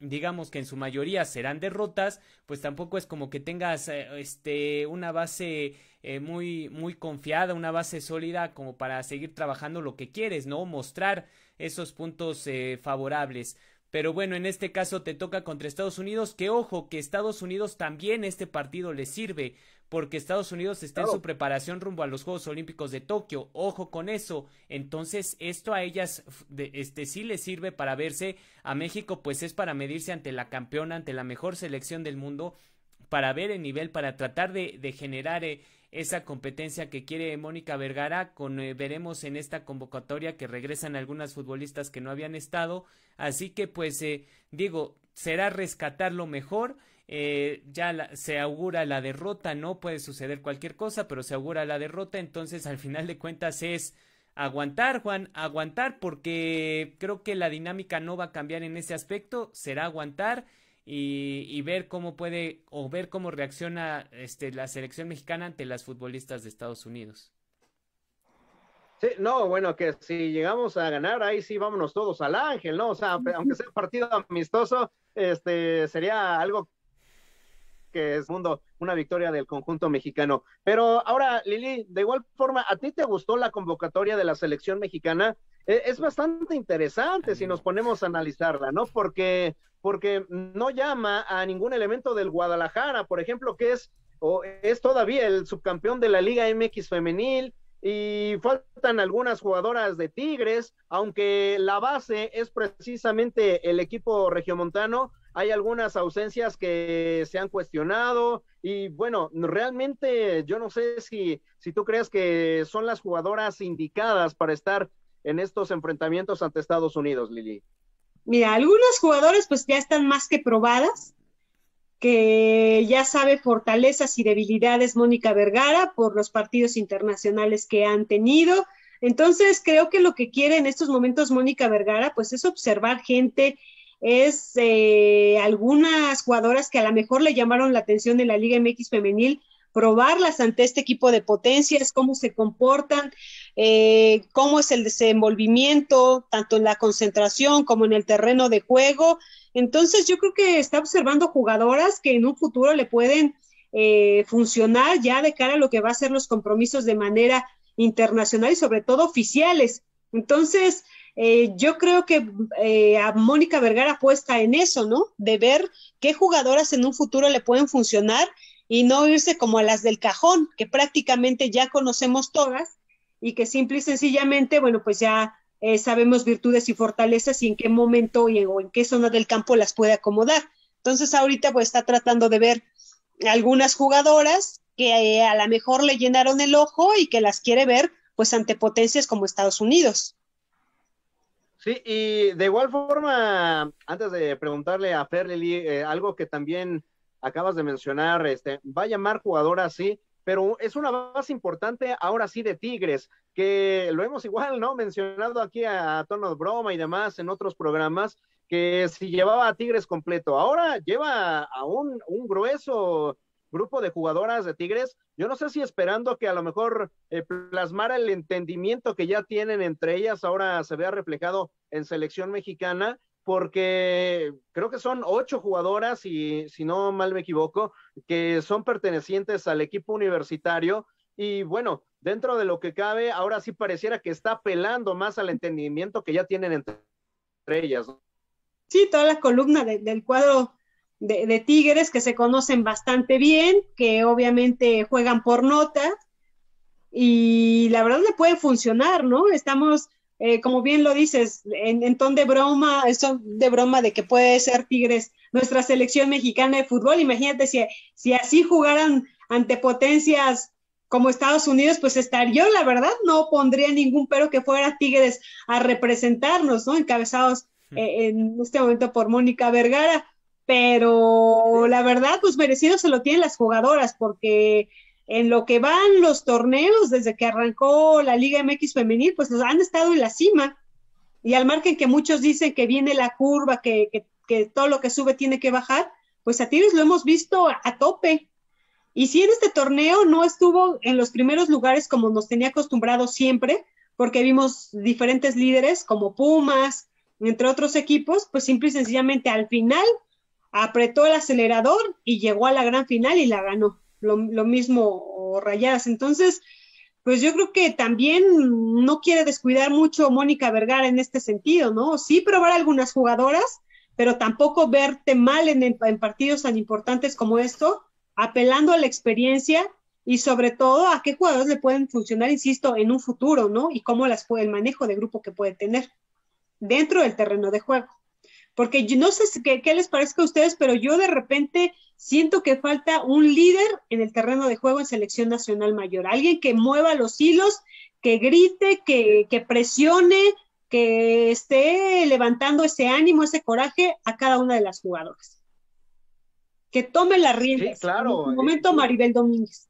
digamos que en su mayoría serán derrotas, pues tampoco es como que tengas eh, este una base eh, muy muy confiada, una base sólida como para seguir trabajando lo que quieres, ¿no? Mostrar esos puntos eh, favorables. Pero bueno, en este caso te toca contra Estados Unidos, que ojo, que Estados Unidos también este partido le sirve, porque Estados Unidos está en su preparación rumbo a los Juegos Olímpicos de Tokio. Ojo con eso. Entonces, esto a ellas de, este, sí les sirve para verse. A México, pues es para medirse ante la campeona, ante la mejor selección del mundo, para ver el nivel, para tratar de, de generar eh, esa competencia que quiere Mónica Vergara. Con, eh, veremos en esta convocatoria que regresan algunas futbolistas que no habían estado. Así que, pues, eh, digo, será rescatar lo mejor eh, ya se augura la derrota, no puede suceder cualquier cosa, pero se augura la derrota, entonces al final de cuentas es aguantar, Juan, aguantar, porque creo que la dinámica no va a cambiar en ese aspecto, será aguantar y, ver cómo puede o ver cómo reacciona este, la selección mexicana ante las futbolistas de Estados Unidos. Sí, no, bueno, que si llegamos a ganar, ahí sí vámonos todos al ángel, ¿no? O sea, aunque sea un partido amistoso, este sería algo que es mundo, una victoria del conjunto mexicano. Pero ahora, Lili, de igual forma, ¿a ti te gustó la convocatoria de la selección mexicana? E, es bastante interesante si nos ponemos a analizarla, ¿no? Porque, porque no llama a ningún elemento del Guadalajara, por ejemplo, que es, o es todavía el subcampeón de la Liga MX femenil, y faltan algunas jugadoras de Tigres, aunque la base es precisamente el equipo regiomontano, hay algunas ausencias que se han cuestionado y bueno, realmente yo no sé si, si tú crees que son las jugadoras indicadas para estar en estos enfrentamientos ante Estados Unidos, Lili. Mira, algunas jugadoras pues ya están más que probadas, que ya sabe fortalezas y debilidades Mónica Vergara por los partidos internacionales que han tenido. Entonces, creo que lo que quiere en estos momentos Mónica Vergara, pues es observar gente es eh, algunas jugadoras que a lo mejor le llamaron la atención de la Liga MX femenil, probarlas ante este equipo de potencias, cómo se comportan, eh, cómo es el desenvolvimiento, tanto en la concentración como en el terreno de juego. Entonces yo creo que está observando jugadoras que en un futuro le pueden eh, funcionar ya de cara a lo que va a ser los compromisos de manera internacional y sobre todo oficiales. Entonces, eh, yo creo que eh, a Mónica Vergara apuesta en eso, ¿no? De ver qué jugadoras en un futuro le pueden funcionar y no irse como a las del cajón, que prácticamente ya conocemos todas y que simple y sencillamente, bueno, pues ya eh, sabemos virtudes y fortalezas y en qué momento y en, o en qué zona del campo las puede acomodar. Entonces ahorita pues está tratando de ver algunas jugadoras que a lo mejor le llenaron el ojo y que las quiere ver pues ante potencias como Estados Unidos. Sí, y de igual forma, antes de preguntarle a Ferlili, eh, algo que también acabas de mencionar, este, va a llamar jugador así, pero es una base importante ahora sí de Tigres, que lo hemos igual, ¿no? Mencionado aquí a, tono de broma y demás en otros programas, que si llevaba a Tigres completo, ahora lleva a un, un grueso grupo de jugadoras de Tigres, yo no sé si esperando que a lo mejor eh, plasmara el entendimiento que ya tienen entre ellas, ahora se vea reflejado en selección mexicana, porque creo que son ocho jugadoras, y si no mal me equivoco, que son pertenecientes al equipo universitario. Y bueno, dentro de lo que cabe, ahora sí pareciera que está apelando más al entendimiento que ya tienen entre, ellas. Sí, toda la columna del cuadro de, Tigres que se conocen bastante bien, que obviamente juegan por nota y la verdad le puede funcionar, ¿no? Estamos, eh, como bien lo dices, en, ton de broma, eso de broma de que puede ser Tigres nuestra selección mexicana de fútbol. Imagínate si, así jugaran ante potencias como Estados Unidos, pues estaría, yo la verdad no pondría ningún pero que fuera Tigres a representarnos, ¿no? Encabezados hmm. eh, en este momento por Mónica Vergara pero la verdad, pues merecido se lo tienen las jugadoras, porque en lo que van los torneos, desde que arrancó la Liga MX femenil, pues han estado en la cima. Y al margen que muchos dicen que viene la curva, que, que, todo lo que sube tiene que bajar, pues a Tigres lo hemos visto a, tope. Y si en este torneo no estuvo en los primeros lugares como nos tenía acostumbrado siempre, porque vimos diferentes líderes como Pumas, entre otros equipos, pues simple y sencillamente al final apretó el acelerador y llegó a la gran final y la ganó. Lo, mismo Rayadas. Entonces, pues yo creo que también no quiere descuidar mucho Mónica Vergara en este sentido, ¿no? Sí probar algunas jugadoras, pero tampoco verte mal en, en partidos tan importantes como esto, apelando a la experiencia y sobre todo a qué jugadores le pueden funcionar, insisto, en un futuro, ¿no? Y cómo las puede el manejo de grupo que puede tener dentro del terreno de juego porque yo no sé qué, les parezca a ustedes, pero yo de repente siento que falta un líder en el terreno de juego en selección nacional mayor, alguien que mueva los hilos, que grite, que, presione, que esté levantando ese ánimo, ese coraje a cada una de las jugadoras. Que tome la rienda. Sí, claro. En un momento, eh, Maribel Domínguez.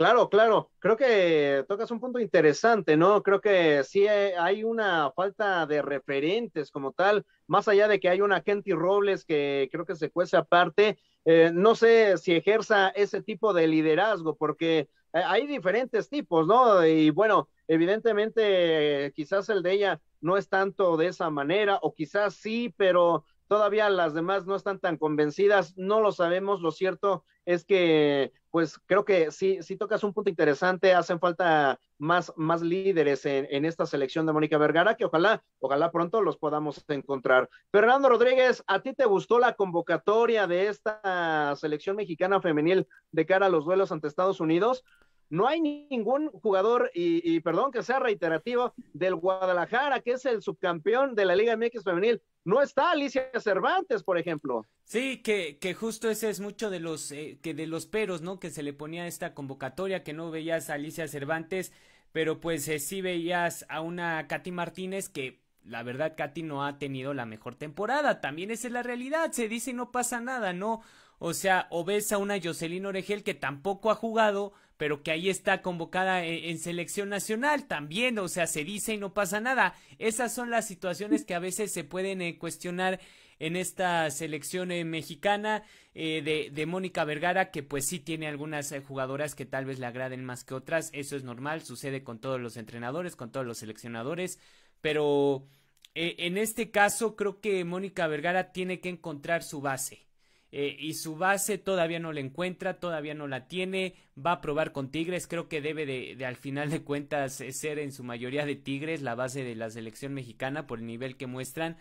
Claro, claro. Creo que tocas un punto interesante, ¿no? Creo que sí eh, hay una falta de referentes como tal, más allá de que hay una Kenty Robles que creo que se cuece aparte. Eh, no sé si ejerza ese tipo de liderazgo, porque eh, hay diferentes tipos, ¿no? Y bueno, evidentemente quizás el de ella no es tanto de esa manera, o quizás sí, pero todavía las demás no están tan convencidas, no lo sabemos, lo cierto es que pues creo que sí, sí tocas un punto interesante, hacen falta más, más líderes en, esta selección de Mónica Vergara, que ojalá, ojalá pronto los podamos encontrar. Fernando Rodríguez, ¿a ti te gustó la convocatoria de esta selección mexicana femenil de cara a los duelos ante Estados Unidos? No hay ningún jugador, y, perdón que sea reiterativo, del Guadalajara, que es el subcampeón de la Liga MX Femenil. No está Alicia Cervantes, por ejemplo. Sí, que, que justo ese es mucho de los, eh, que de los peros, ¿no? Que se le ponía esta convocatoria, que no veías a Alicia Cervantes, pero pues eh, sí veías a una Katy Martínez que la verdad Katy no ha tenido la mejor temporada, también esa es la realidad, se dice y no pasa nada, ¿no? O sea, o ves a una Jocelyn Orejel que tampoco ha jugado, pero que ahí está convocada e, en, selección nacional también, o sea, se dice y no pasa nada. Esas son las situaciones que a veces se pueden eh, cuestionar en esta selección eh, mexicana eh, de, de Mónica Vergara, que pues sí tiene algunas jugadoras que tal vez le agraden más que otras, eso es normal, sucede con todos los entrenadores, con todos los seleccionadores, pero en este caso creo que Mónica Vergara tiene que encontrar su base eh, y su base todavía no la encuentra, todavía no la tiene, va a probar con Tigres, creo que debe de, al final de cuentas eh, ser en su mayoría de Tigres la base de la selección mexicana por el nivel que muestran,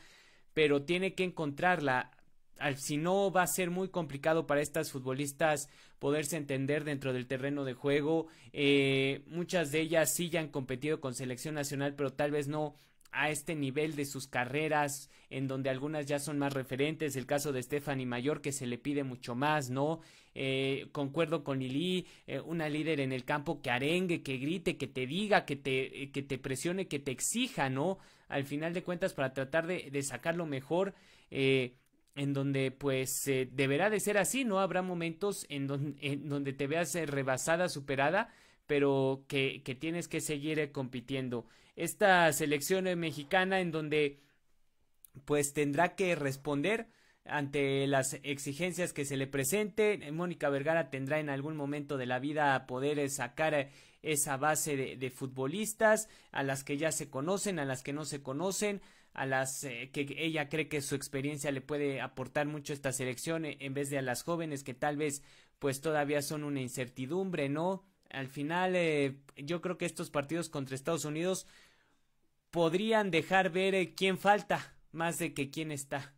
pero tiene que encontrarla. si no, va a ser muy complicado para estas futbolistas poderse entender dentro del terreno de juego. Eh, muchas de ellas sí ya han competido con selección nacional, pero tal vez no a este nivel de sus carreras, en donde algunas ya son más referentes, el caso de Stephanie Mayor, que se le pide mucho más, ¿no? Eh, concuerdo con Lili, eh, una líder en el campo que arengue, que grite, que te diga, que te, eh, que te presione, que te exija, ¿no? Al final de cuentas, para tratar de, de sacar lo mejor, en donde pues deberá de ser así, ¿no? Habrá momentos en, en donde te veas rebasada, superada, pero que, que tienes que seguir compitiendo esta selección eh, mexicana en donde pues tendrá que responder ante las exigencias que se le presente, eh, Mónica Vergara tendrá en algún momento de la vida poder eh, sacar esa base de, futbolistas, a las que ya se conocen, a las que no se conocen, a las que ella cree que su experiencia le puede aportar mucho a esta selección en vez de a las jóvenes que tal vez pues todavía son una incertidumbre, ¿no? Al final yo creo que estos partidos contra Estados Unidos podrían dejar ver eh, quién falta, más de que quién está.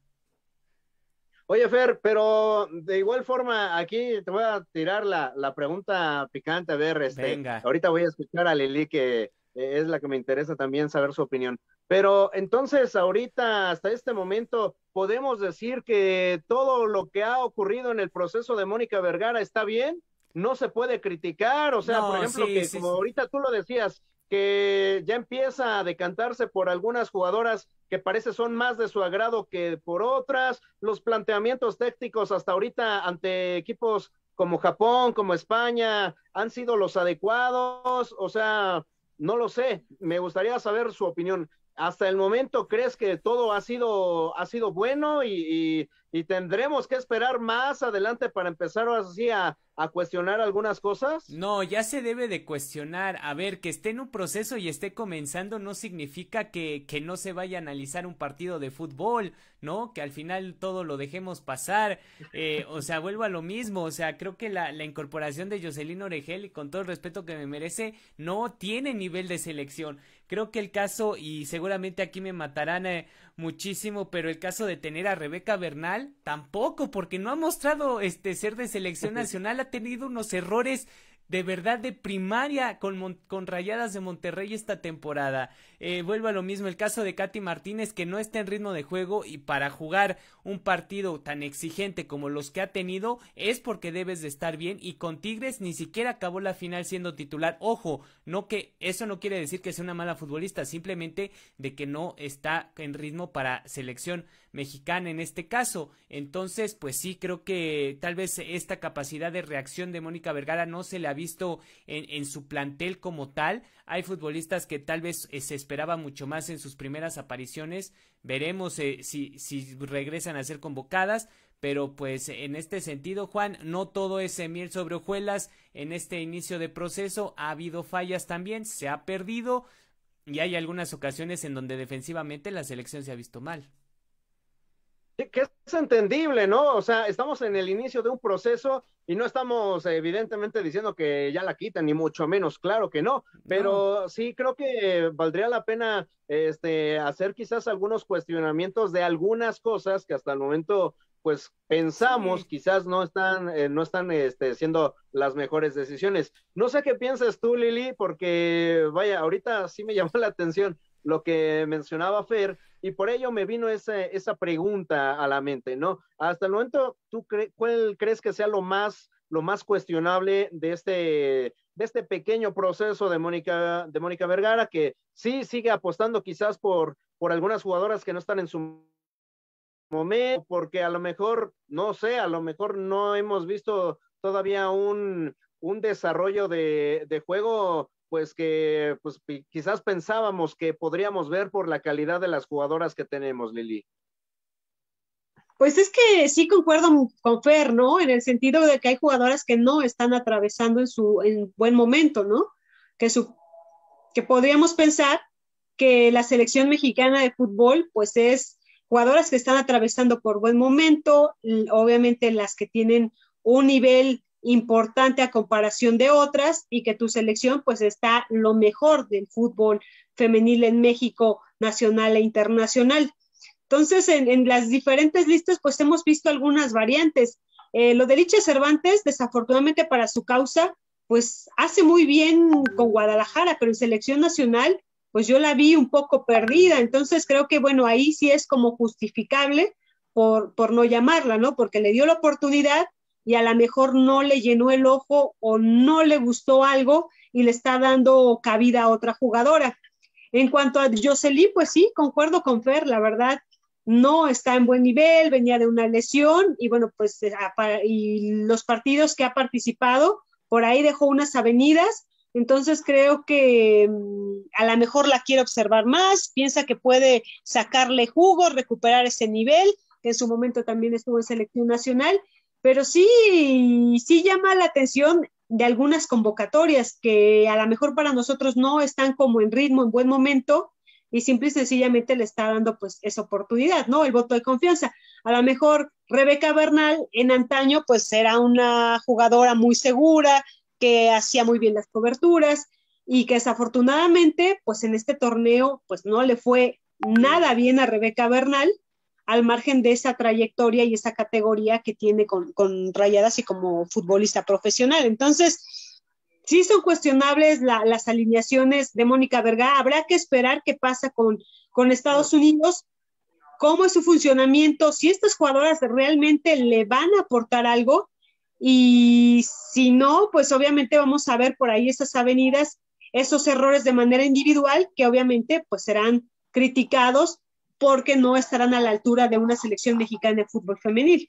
Oye, Fer, pero de igual forma, aquí te voy a tirar la, pregunta picante, a ver, este, ahorita voy a escuchar a Lili, que eh, es la que me interesa también saber su opinión. Pero entonces, ahorita, hasta este momento, podemos decir que todo lo que ha ocurrido en el proceso de Mónica Vergara está bien, no se puede criticar, o sea, por ejemplo, que como ahorita tú lo decías, que ya empieza a decantarse por algunas jugadoras que parece son más de su agrado que por otras, los planteamientos técnicos hasta ahorita ante equipos como Japón, como España, han sido los adecuados, o sea, no lo sé, me gustaría saber su opinión hasta el momento crees que todo ha sido, ha sido bueno y, tendremos que esperar más adelante para empezar así a, cuestionar algunas cosas? No, ya se debe de cuestionar. A ver, que esté en un proceso y esté comenzando no significa que, que no se vaya a analizar un partido de fútbol, ¿no? Que al final todo lo dejemos pasar. Eh, o sea, vuelvo a lo mismo. O sea, creo que la, incorporación de Jocelyn Oregel, y con todo el respeto que me merece, no tiene nivel de selección. Creo que el caso, y seguramente aquí me matarán eh, muchísimo, pero el caso de tener a Rebeca Bernal, tampoco, porque no ha mostrado este ser de selección nacional, ha tenido unos errores de verdad de primaria con, con Rayadas de Monterrey esta temporada eh, vuelve a lo mismo el caso de Katy Martínez que no está en ritmo de juego y para jugar un partido tan exigente como los que ha tenido es porque debes de estar bien y con Tigres ni siquiera acabó la final siendo titular. Ojo, no que eso no quiere decir que sea una mala futbolista, simplemente de que no está en ritmo para selección mexicana en este caso. Entonces, pues sí, creo que tal vez esta capacidad de reacción de Mónica Vergara no se le ha visto en su plantel como tal. Hay futbolistas que tal vez eh, se esperaba mucho más en sus primeras apariciones. Veremos eh, si, si regresan a ser convocadas. Pero pues en este sentido, Juan, no todo es miel sobre hojuelas en este inicio de proceso. Ha habido fallas también, se ha perdido y hay algunas ocasiones en donde defensivamente la selección se ha visto mal que es entendible, ¿no? O sea, estamos en el inicio de un proceso y no estamos evidentemente diciendo que ya la quiten ni mucho menos, claro que no, pero sí creo que valdría la pena este, hacer quizás algunos cuestionamientos de algunas cosas que hasta el momento pues pensamos quizás no están, eh, no están este, siendo las mejores decisiones. No sé qué piensas tú, Lili, porque vaya, ahorita sí me llamó la atención lo que mencionaba Fer, y por ello me vino esa, esa pregunta a la mente, ¿no? Hasta el momento, ¿tú cuál crees que sea lo más, lo más cuestionable de este, de este pequeño proceso de Mónica, de Mónica Vergara, que sí sigue apostando quizás por, por algunas jugadoras que no están en su momento, porque a lo mejor, no sé, a lo mejor no hemos visto todavía un, un desarrollo de, de juego pues que pues, quizás pensábamos que podríamos ver por la calidad de las jugadoras que tenemos, Lili. Pues es que sí concuerdo con Fer, ¿no? En el sentido de que hay jugadoras que no están atravesando en su buen momento, ¿no? Que, su, que podríamos pensar que la selección mexicana de fútbol, pues es jugadoras que están atravesando por buen momento, obviamente las que tienen un nivel importante a comparación de otras y que tu selección pues está lo mejor del fútbol femenil en México nacional e internacional. Entonces, en, las diferentes listas pues hemos visto algunas variantes. Eh, lo de Licha Cervantes, desafortunadamente para su causa, pues hace muy bien con Guadalajara, pero en selección nacional pues yo la vi un poco perdida. Entonces creo que bueno, ahí sí es como justificable por, por no llamarla, ¿no? Porque le dio la oportunidad y a lo mejor no le llenó el ojo o no le gustó algo y le está dando cabida a otra jugadora. En cuanto a Jocelyn, pues sí, concuerdo con Fer, la verdad, no está en buen nivel, venía de una lesión y bueno, pues eh, y los partidos que ha participado, por ahí dejó unas avenidas, entonces creo que mm, a lo mejor la quiere observar más, piensa que puede sacarle jugo, recuperar ese nivel, que en su momento también estuvo en selección nacional, pero sí, sí llama la atención de algunas convocatorias que a lo mejor para nosotros no están como en ritmo, en buen momento, y simple y sencillamente le está dando pues esa oportunidad, ¿no? El voto de confianza. A lo mejor Rebeca Bernal en antaño pues era una jugadora muy segura, que hacía muy bien las coberturas y que desafortunadamente pues en este torneo pues no le fue nada bien a Rebeca Bernal al margen de esa trayectoria y esa categoría que tiene con, Rayadas y como futbolista profesional. Entonces, sí son cuestionables las alineaciones de Mónica Vergara. Habrá que esperar qué pasa con, con Estados Unidos, cómo es su funcionamiento, si estas jugadoras realmente le van a aportar algo y si no, pues obviamente vamos a ver por ahí esas avenidas, esos errores de manera individual que obviamente pues serán criticados porque no estarán a la altura de una selección mexicana de fútbol femenil.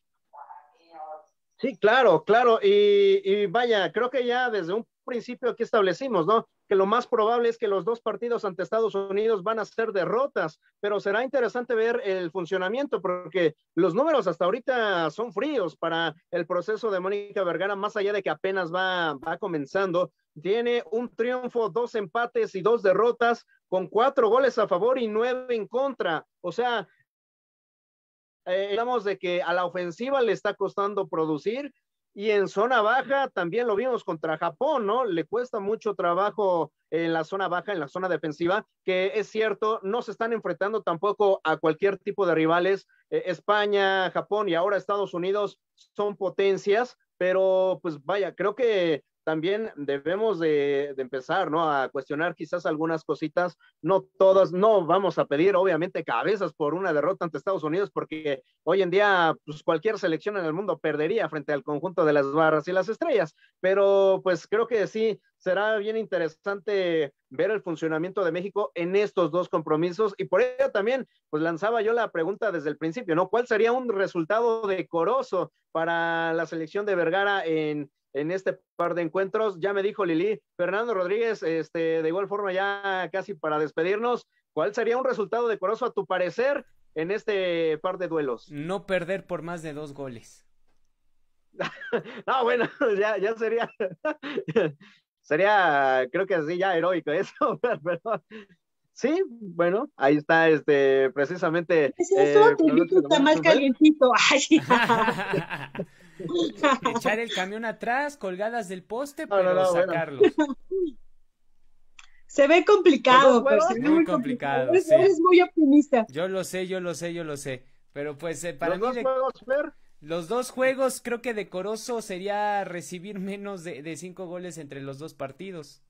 Sí, claro, claro. Y, y, vaya, creo que ya desde un principio que establecimos, ¿no? Que lo más probable es que los dos partidos ante Estados Unidos van a ser derrotas, pero será interesante ver el funcionamiento porque los números hasta ahorita son fríos para el proceso de Mónica Vergara, más allá de que apenas va, va comenzando. Tiene un triunfo, dos empates y dos derrotas, con cuatro goles a favor y nueve en contra. O sea, eh, digamos de que a la ofensiva le está costando producir, y en zona baja también lo vimos contra Japón, ¿no? Le cuesta mucho trabajo en la zona baja, en la zona defensiva, que es cierto, no se están enfrentando tampoco a cualquier tipo de rivales. Eh, España, Japón y ahora Estados Unidos son potencias, pero pues vaya, creo que también debemos de, empezar, ¿no? A cuestionar quizás algunas cositas, no todas, no vamos a pedir obviamente cabezas por una derrota ante Estados Unidos, porque hoy en día pues, cualquier selección en el mundo perdería frente al conjunto de las barras y las estrellas, pero pues creo que sí, será bien interesante ver el funcionamiento de México en estos dos compromisos y por ello también pues lanzaba yo la pregunta desde el principio, ¿no? ¿Cuál sería un resultado decoroso para la selección de Vergara en en este par de encuentros. Ya me dijo Lili, Fernando Rodríguez, este, de igual forma ya casi para despedirnos, ¿cuál sería un resultado decoroso a tu parecer en este par de duelos? No perder por más de dos goles. no, bueno, ya, sería, sería, creo que así ya heroico eso, pero, sí, bueno, ahí está, este, precisamente. Es eso, eh, está más calientito. Echar el camión atrás, colgadas del poste, para pero sacarlos. Se ve complicado, pero se ve muy complicado. muy optimista. Yo lo sé, yo lo sé, yo lo sé. Pero pues eh, para ¿Los mí. Dos Los dos juegos, creo que decoroso sería recibir menos de, de cinco goles entre los dos partidos.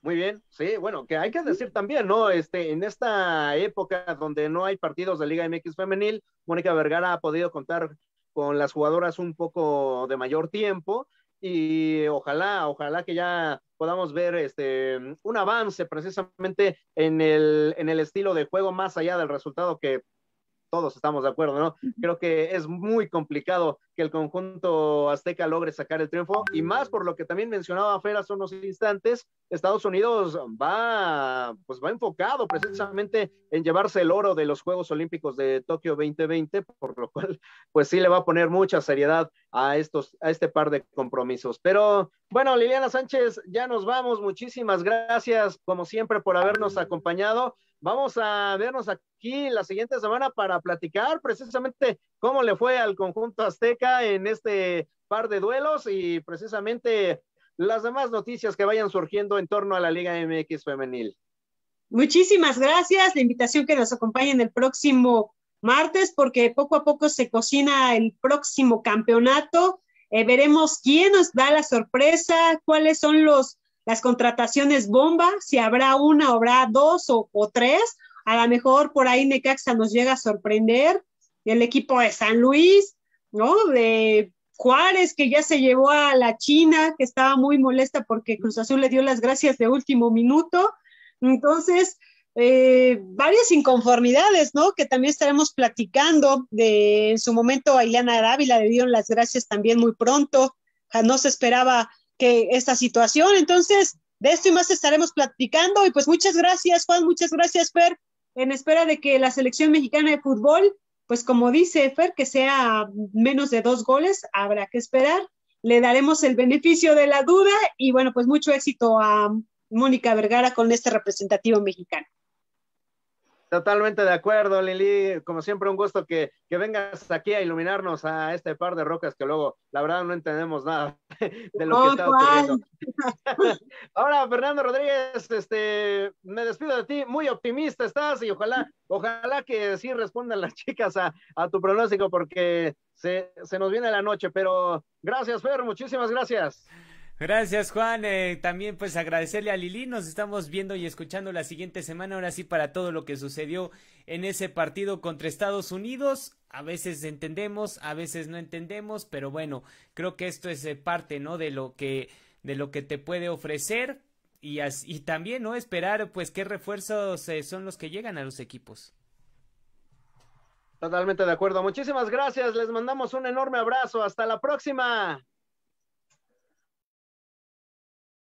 Muy bien, sí, bueno, que hay que decir también, ¿no? Este, en esta época donde no hay partidos de Liga MX femenil, Mónica Vergara ha podido contar con las jugadoras un poco de mayor tiempo y ojalá, ojalá que ya podamos ver este, un avance precisamente en el, en el estilo de juego más allá del resultado que todos estamos de acuerdo, ¿no? Creo que es muy complicado que el conjunto azteca logre sacar el triunfo y más por lo que también mencionaba Fer hace unos instantes, Estados Unidos va, pues va enfocado precisamente en llevarse el oro de los Juegos Olímpicos de Tokio 2020, por lo cual, pues sí le va a poner mucha seriedad a estos, a este par de compromisos. Pero bueno, Liliana Sánchez, ya nos vamos. Muchísimas gracias, como siempre, por habernos acompañado. Vamos a vernos aquí la siguiente semana para platicar precisamente cómo le fue al conjunto azteca en este par de duelos y precisamente las demás noticias que vayan surgiendo en torno a la Liga MX femenil. Muchísimas gracias. La invitación que nos acompañen el próximo martes porque poco a poco se cocina el próximo campeonato. Eh, veremos quién nos da la sorpresa, cuáles son los las contrataciones bomba, si habrá una, habrá dos o, tres. A lo mejor por ahí Necaxa nos llega a sorprender, el equipo de San Luis, ¿no? De Juárez, que ya se llevó a la China, que estaba muy molesta porque Cruz Azul le dio las gracias de último minuto. Entonces, eh, varias inconformidades, ¿no? Que también estaremos platicando. De, en su momento, a Ileana Dávila le dieron las gracias también muy pronto. Ah, no se esperaba que esta situación. Entonces, de esto y más estaremos platicando. Y pues muchas gracias, Juan, muchas gracias, Fer, en espera de que la selección mexicana de fútbol, pues como dice Fer, que sea menos de dos goles, habrá que esperar. Le daremos el beneficio de la duda y bueno, pues mucho éxito a Mónica Vergara con este representativo mexicano. Totalmente de acuerdo, Lili. Como siempre, un gusto que, vengas aquí a iluminarnos a este par de rocas que luego, la verdad, no entendemos nada de lo que está ocurriendo. Ahora, Fernando Rodríguez, este, me despido de ti. Muy optimista estás y ojalá, ojalá que sí respondan las chicas a, a tu pronóstico porque se, se nos viene la noche. Pero gracias, Fer. Muchísimas gracias. Gracias, Juan. Eh, también pues agradecerle a Lili. Nos estamos viendo y escuchando la siguiente semana. Ahora sí, para todo lo que sucedió en ese partido contra Estados Unidos. A veces entendemos, a veces no entendemos, pero bueno, creo que esto es eh, parte, ¿no? De lo que, de lo que te puede ofrecer. Y, y también, ¿no? Esperar, pues, qué refuerzos eh, son los que llegan a los equipos. Totalmente de acuerdo. Muchísimas gracias. Les mandamos un enorme abrazo. Hasta la próxima.